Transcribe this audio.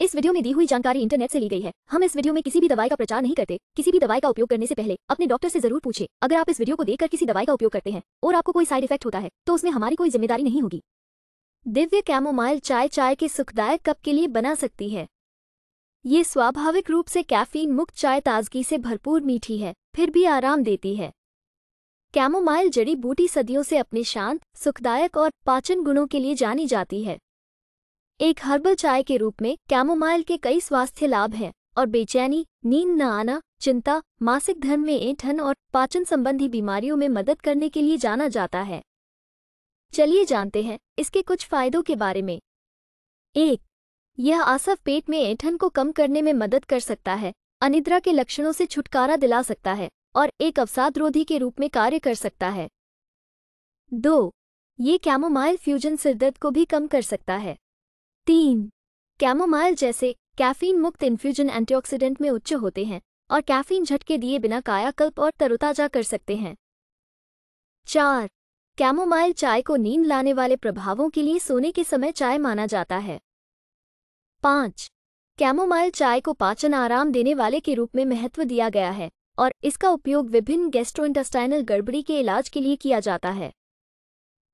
इस वीडियो में दी हुई जानकारी इंटरनेट से ली गई है हम इस वीडियो में किसी भी दवाई का प्रचार नहीं करते किसी भी दवाई का उपयोग करने से पहले अपने डॉक्टर से जरूर पूछे अगर आप इस वीडियो को देखकर किसी दवाई का उपयोग करते हैं और आपको कोई साइड इफेक्ट होता है तो उसमें हमारी कोई जिम्मेदारी नहीं होगी दिव्य कैमोमाइल चाय चाय के सुखदायक कप के लिए बना सकती है ये स्वाभाविक रूप से कैफीन मुक्त चाय ताजगी से भरपूर मीठी है फिर भी आराम देती है कैमोमाइल जड़ी बूटी सदियों से अपने शांत सुखदायक और पाचन गुणों के लिए जानी जाती है एक हर्बल चाय के रूप में कैमोमाइल के कई स्वास्थ्य लाभ हैं और बेचैनी नींद न आना चिंता मासिक धर्म में ऐठन और पाचन संबंधी बीमारियों में मदद करने के लिए जाना जाता है चलिए जानते हैं इसके कुछ फायदों के बारे में एक यह आसव पेट में ऐठन को कम करने में मदद कर सकता है अनिद्रा के लक्षणों से छुटकारा दिला सकता है और एक अवसादरोधी के रूप में कार्य कर सकता है दो ये कैमोमाइल फ्यूजन सिरदर्द को भी कम कर सकता है तीन कैमोमाइल जैसे कैफीन मुक्त इन्फ्यूजन एंटीऑक्सीडेंट में उच्च होते हैं और कैफीन झटके दिए बिना कायाकल्प और तरोताजा कर सकते हैं चार कैमोमाइल चाय को नींद लाने वाले प्रभावों के लिए सोने के समय चाय माना जाता है पाँच कैमोमाइल चाय को पाचन आराम देने वाले के रूप में महत्व दिया गया है और इसका उपयोग विभिन्न गैस्ट्रोइंटेस्टाइनल गड़बड़ी के इलाज के लिए किया जाता है